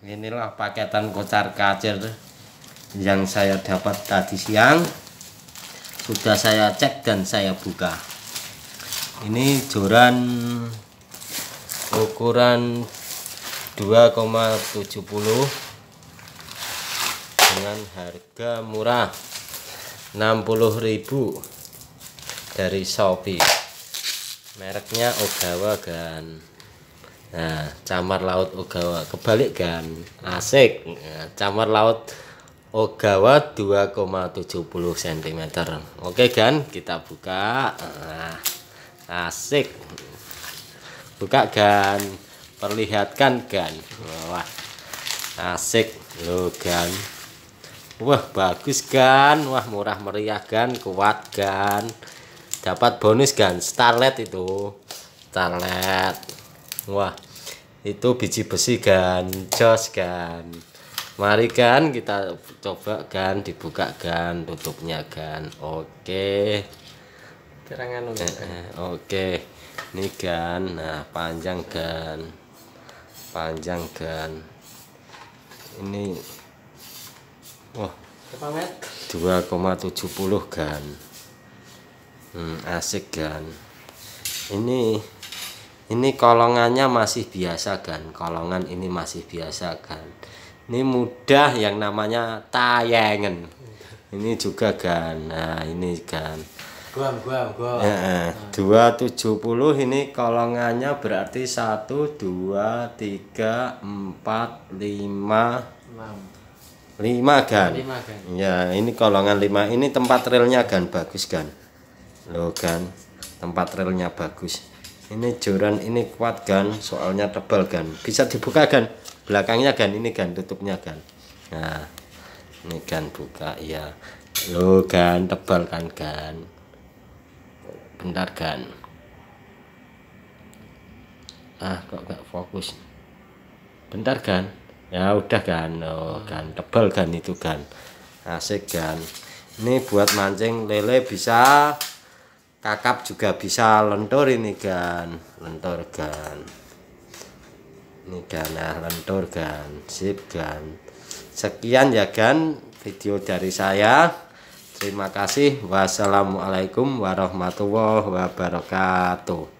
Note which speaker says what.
Speaker 1: inilah paketan kocar kacir yang saya dapat tadi siang sudah saya cek dan saya buka ini joran ukuran 2,70 dengan harga murah 60.000 dari Shopee mereknya Ogawa Gan. Nah, camar laut Ogawa kebalik kan. Asik. Nah, camar laut Ogawa 2,70 cm. Oke kan, kita buka. Nah, asik. Buka kan. Perlihatkan kan. Wah. Asik lo kan. Wah, bagus kan. Wah, murah meriah kan, kuat kan. Dapat bonus kan starlet itu. Starlet wah itu biji besi kan jos kan mari kan kita coba kan dibuka kan tutupnya kan oke terangan eh, eh, oke ini kan nah panjang kan panjang kan ini wah 2,70 kan hmm, asik kan ini ini kolongannya masih biasa kan kolongan ini masih biasa kan ini mudah yang namanya tayangan ini juga kan nah ini kan guam guam guam dua tujuh puluh ini kolongannya berarti satu dua tiga empat lima lima kan ya ini kolongan lima ini tempat relnya gan bagus kan lo kan tempat relnya bagus ini joran ini kuat gan soalnya tebal gan bisa dibuka gan belakangnya gan ini gan tutupnya gan nah ini gan buka ya lo gan tebal kan gan bentar gan ah kok gak fokus bentar gan ya udah kan oh kan tebal kan itu kan asik kan ini buat mancing lele bisa kakap juga bisa lentur ini kan lentur kan ini kan nah, lentur kan sip kan sekian ya kan video dari saya terima kasih wassalamualaikum warahmatullahi wabarakatuh